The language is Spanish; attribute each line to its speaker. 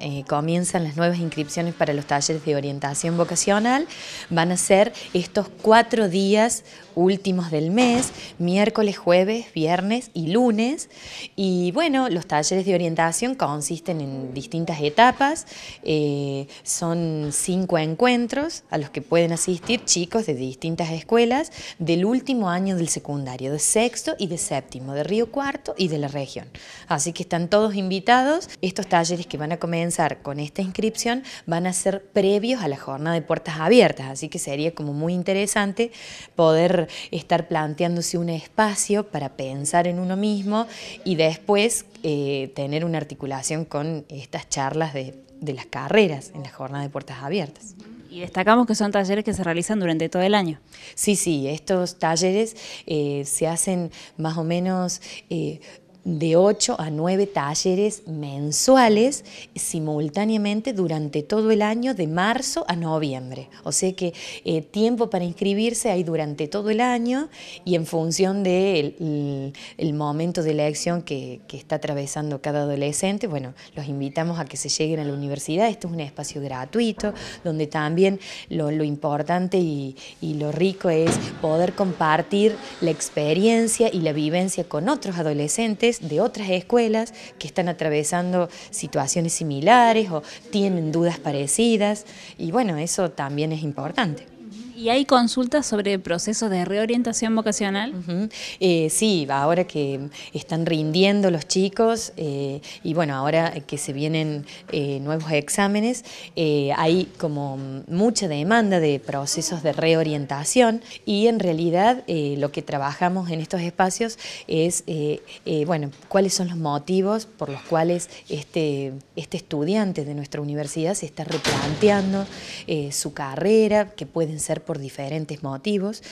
Speaker 1: Eh, comienzan las nuevas inscripciones para los talleres de orientación vocacional. Van a ser estos cuatro días últimos del mes, miércoles, jueves, viernes y lunes. Y bueno, los talleres de orientación consisten en distintas etapas. Eh, son cinco encuentros a los que pueden asistir chicos de distintas escuelas del último año del secundario, de sexto y de séptimo, de Río Cuarto y de la región. Así que están todos invitados. Estos talleres que van a comer con esta inscripción van a ser previos a la jornada de puertas abiertas, así que sería como muy interesante poder estar planteándose un espacio para pensar en uno mismo y después eh, tener una articulación con estas charlas de, las carreras en la jornada de puertas abiertas. Y destacamos que son talleres que se realizan durante todo el año. Sí, sí, estos talleres eh, se hacen más o menos eh, de 8 a 9 talleres mensuales simultáneamente durante todo el año de marzo a noviembre. O sea que eh, tiempo para inscribirse hay durante todo el año y en función del de el, momento de elección que, que está atravesando cada adolescente, bueno, los invitamos a que se lleguen a la universidad. esto es un espacio gratuito donde también lo, importante y lo rico es poder compartir la experiencia y la vivencia con otros adolescentes de otras escuelas que están atravesando situaciones similares o tienen dudas parecidas y bueno, eso también es importante. ¿Y hay consultas sobre procesos de reorientación vocacional? Eh, sí, ahora que están rindiendo los chicos eh, y bueno, ahora que se vienen eh, nuevos exámenes, hay como mucha demanda de procesos de reorientación y en realidad lo que trabajamos en estos espacios es, bueno, cuáles son los motivos por los cuales este, este estudiante de nuestra universidad se está replanteando su carrera, que pueden ser por diferentes motivos.